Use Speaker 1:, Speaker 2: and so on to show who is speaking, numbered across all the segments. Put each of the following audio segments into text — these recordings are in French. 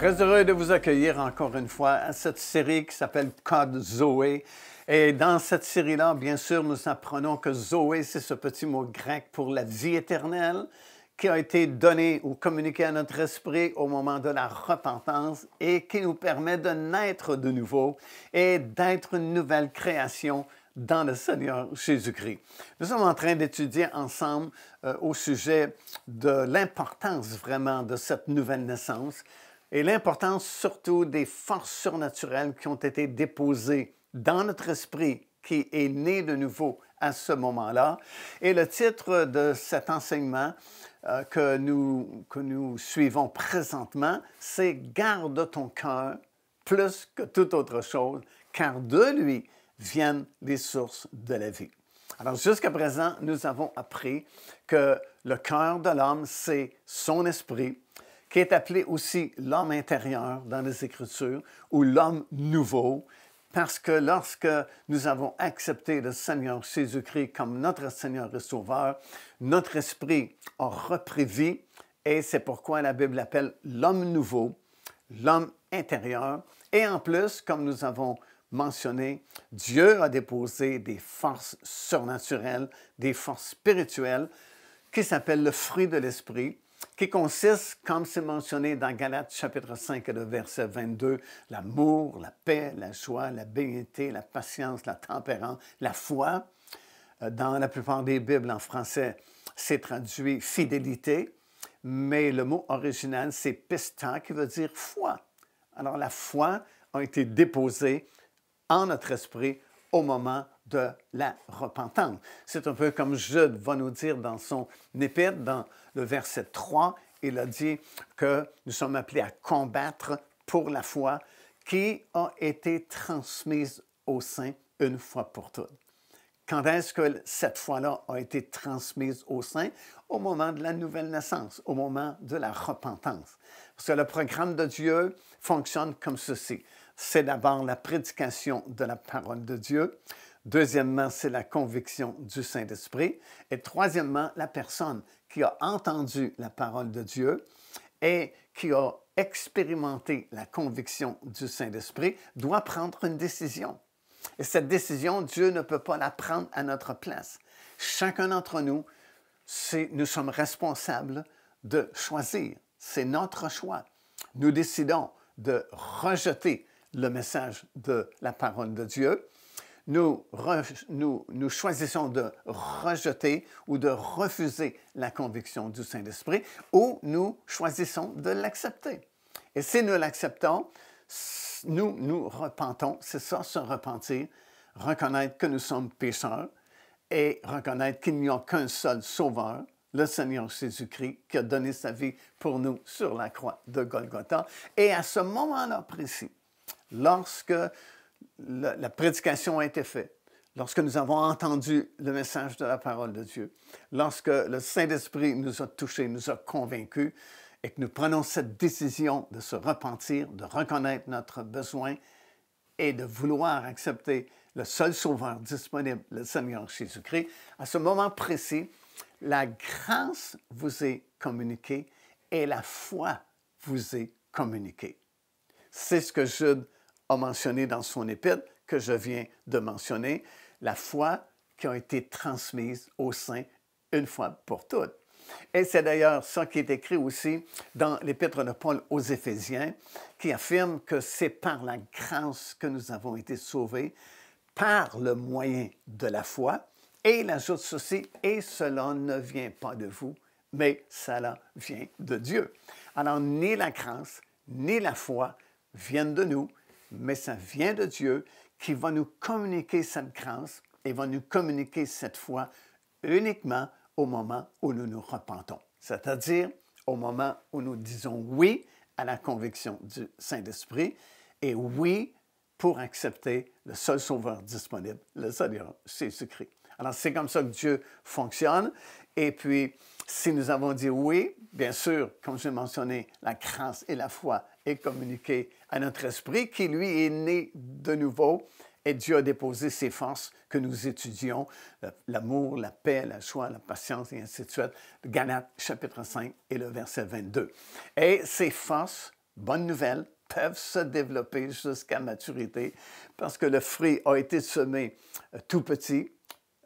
Speaker 1: Très heureux de vous accueillir encore une fois à cette série qui s'appelle Code Zoé. Et dans cette série-là, bien sûr, nous apprenons que Zoé, c'est ce petit mot grec pour la vie éternelle qui a été donné ou communiqué à notre esprit au moment de la repentance et qui nous permet de naître de nouveau et d'être une nouvelle création dans le Seigneur Jésus-Christ. Nous sommes en train d'étudier ensemble euh, au sujet de l'importance vraiment de cette nouvelle naissance, et l'importance surtout des forces surnaturelles qui ont été déposées dans notre esprit qui est né de nouveau à ce moment-là. Et le titre de cet enseignement euh, que, nous, que nous suivons présentement, c'est Garde ton cœur plus que toute autre chose, car de lui viennent les sources de la vie. Alors jusqu'à présent, nous avons appris que le cœur de l'homme, c'est son esprit, qui est appelé aussi l'homme intérieur dans les Écritures ou l'homme nouveau, parce que lorsque nous avons accepté le Seigneur Jésus-Christ comme notre Seigneur et Sauveur, notre esprit a repris vie et c'est pourquoi la Bible l'appelle « l'homme nouveau, l'homme intérieur. Et en plus, comme nous avons mentionné, Dieu a déposé des forces surnaturelles, des forces spirituelles qui s'appellent le fruit de l'esprit qui consiste, comme c'est mentionné dans Galates chapitre 5 le verset 22, l'amour, la paix, la joie, la bénité, la patience, la tempérance, la foi. Euh, dans la plupart des Bibles en français, c'est traduit fidélité, mais le mot original, c'est pista, qui veut dire foi. Alors la foi a été déposée en notre esprit au moment de la repentance. C'est un peu comme Jude va nous dire dans son épître, dans le verset 3, il a dit que nous sommes appelés à combattre pour la foi qui a été transmise au sein une fois pour toutes. Quand est-ce que cette foi-là a été transmise au sein? Au moment de la nouvelle naissance, au moment de la repentance. Parce que le programme de Dieu fonctionne comme ceci. C'est d'abord la prédication de la parole de Dieu. Deuxièmement, c'est la conviction du Saint-Esprit. Et troisièmement, la personne qui a entendu la parole de Dieu et qui a expérimenté la conviction du Saint-Esprit doit prendre une décision. Et cette décision, Dieu ne peut pas la prendre à notre place. Chacun d'entre nous, nous sommes responsables de choisir. C'est notre choix. Nous décidons de rejeter le message de la parole de Dieu. Nous, choisissons de rejeter ou de refuser la conviction du Saint-Esprit ou nous choisissons de l'accepter. Et si nous l'acceptons, nous nous repentons. C'est ça, se repentir, reconnaître que nous sommes pécheurs et reconnaître qu'il n'y a qu'un seul sauveur, le Seigneur Jésus-Christ qui a donné sa vie pour nous sur la croix de Golgotha. Et à ce moment-là précis, lorsque la, prédication a été faite, lorsque nous avons entendu le message de la parole de Dieu, lorsque le Saint-Esprit nous a touchés, nous a convaincus, et que nous prenons cette décision de se repentir, de reconnaître notre besoin et de vouloir accepter le seul sauveur disponible, le Seigneur Jésus-Christ, à ce moment précis, la grâce vous est communiquée et la foi vous est communiquée. C'est ce que Jude a mentionné dans son épître que je viens de mentionner, la foi qui a été transmise au sein une fois pour toutes. Et c'est d'ailleurs ce qui est écrit aussi dans l'épître de Paul aux Éphésiens, qui affirme que c'est par la grâce que nous avons été sauvés, par le moyen de la foi, et il ajoute ceci, et cela ne vient pas de vous, mais cela vient de Dieu. Alors, ni la grâce, ni la foi viennent de nous, mais ça vient de Dieu qui va nous communiquer cette grâce et va nous communiquer cette foi uniquement au moment où nous nous repentons, c'est-à-dire au moment où nous disons oui à la conviction du Saint-Esprit et oui pour accepter le seul sauveur disponible, le Seigneur Jésus-Christ. Alors, c'est comme ça que Dieu fonctionne. Et puis, si nous avons dit oui, bien sûr, comme je l'ai mentionné, la grâce et la foi est communiquée à notre esprit qui, lui, est né de nouveau et Dieu a déposé ses forces que nous étudions, l'amour, la paix, la joie, la patience et ainsi de suite. Galates chapitre 5 et le verset 22. Et ces forces, bonne nouvelle, peuvent se développer jusqu'à maturité parce que le fruit a été semé euh, tout petit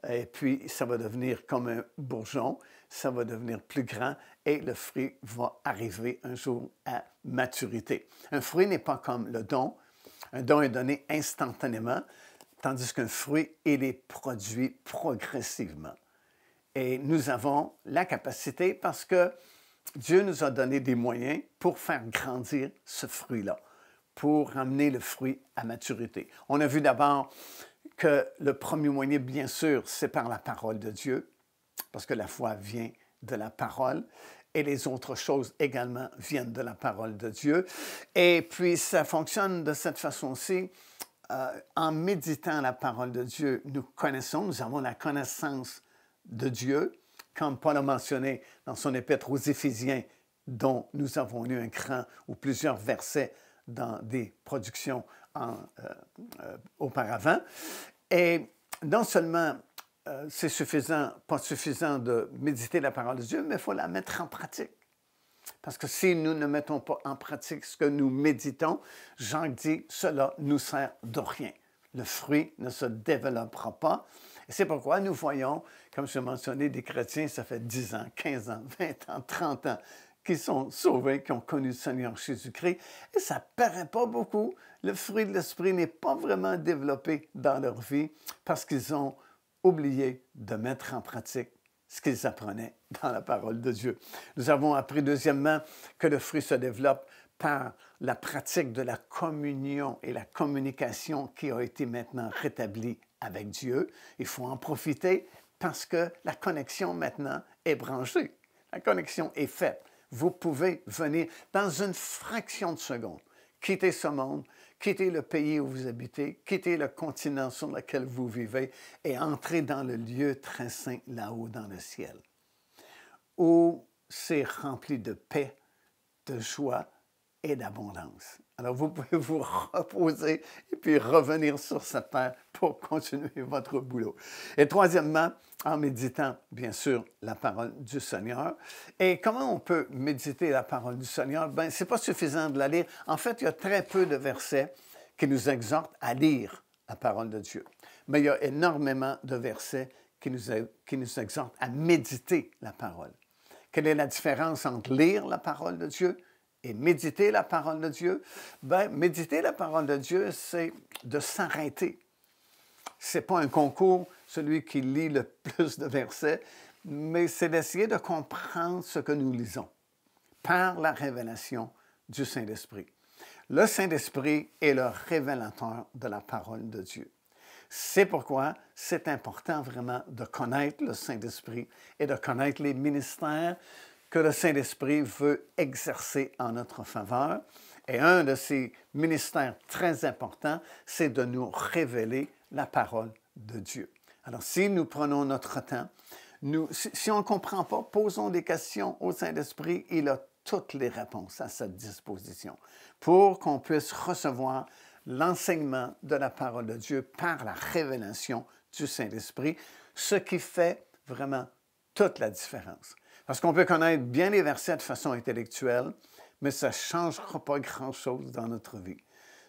Speaker 1: et puis ça va devenir comme un bourgeon, ça va devenir plus grand et le fruit va arriver un jour à maturité. Un fruit n'est pas comme le don. Un don est donné instantanément, tandis qu'un fruit, il est produit progressivement. Et nous avons la capacité parce que Dieu nous a donné des moyens pour faire grandir ce fruit-là, pour ramener le fruit à maturité. On a vu d'abord que le premier moyen, bien sûr, c'est par la parole de Dieu, parce que la foi vient de la parole et les autres choses également viennent de la parole de Dieu. Et puis ça fonctionne de cette façon-ci. Euh, en méditant la parole de Dieu, nous connaissons, nous avons la connaissance de Dieu, comme Paul a mentionné dans son épître aux Éphésiens, dont nous avons eu un cran ou plusieurs versets dans des productions en, euh, euh, auparavant. Et non seulement euh, c'est suffisant, pas suffisant de méditer la parole de Dieu, mais il faut la mettre en pratique. Parce que si nous ne mettons pas en pratique ce que nous méditons, Jean dit, cela nous sert de rien. Le fruit ne se développera pas. Et c'est pourquoi nous voyons, comme je mentionné, des chrétiens, ça fait 10 ans, 15 ans, 20 ans, 30 ans, qui sont sauvés, qui ont connu le Seigneur Jésus-Christ. Et ça paraît pas beaucoup. Le fruit de l'esprit n'est pas vraiment développé dans leur vie parce qu'ils ont oublié de mettre en pratique ce qu'ils apprenaient dans la parole de Dieu. Nous avons appris deuxièmement que le fruit se développe par la pratique de la communion et la communication qui a été maintenant rétablie avec Dieu. Il faut en profiter parce que la connexion maintenant est branchée. La connexion est faite vous pouvez venir dans une fraction de seconde, quitter ce monde, quitter le pays où vous habitez, quitter le continent sur lequel vous vivez et entrer dans le lieu très saint là-haut dans le ciel, où c'est rempli de paix, de joie, et d'abondance. Alors vous pouvez vous reposer et puis revenir sur cette terre pour continuer votre boulot. Et troisièmement, en méditant, bien sûr, la parole du Seigneur. Et comment on peut méditer la parole du Seigneur? Ben, c'est pas suffisant de la lire. En fait, il y a très peu de versets qui nous exhortent à lire la parole de Dieu. Mais il y a énormément de versets qui nous, qui nous exhortent à méditer la parole. Quelle est la différence entre lire la parole de Dieu et méditer la parole de Dieu, ben, méditer la parole de Dieu, c'est de s'arrêter. Ce n'est pas un concours, celui qui lit le plus de versets, mais c'est d'essayer de comprendre ce que nous lisons par la révélation du Saint-Esprit. Le Saint-Esprit est le révélateur de la parole de Dieu. C'est pourquoi c'est important vraiment de connaître le Saint-Esprit et de connaître les ministères que le Saint-Esprit veut exercer en notre faveur. Et un de ses ministères très importants, c'est de nous révéler la parole de Dieu. Alors si nous prenons notre temps, nous, si on ne comprend pas, posons des questions au Saint-Esprit. Il a toutes les réponses à sa disposition pour qu'on puisse recevoir l'enseignement de la parole de Dieu par la révélation du Saint-Esprit, ce qui fait vraiment toute la différence. Parce qu'on peut connaître bien les versets de façon intellectuelle, mais ça ne changera pas grand-chose dans notre vie.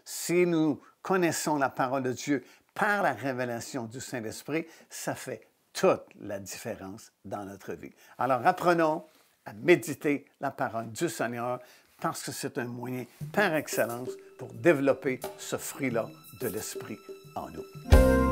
Speaker 1: Si nous connaissons la parole de Dieu par la révélation du Saint-Esprit, ça fait toute la différence dans notre vie. Alors apprenons à méditer la parole du Seigneur parce que c'est un moyen par excellence pour développer ce fruit-là de l'Esprit en nous.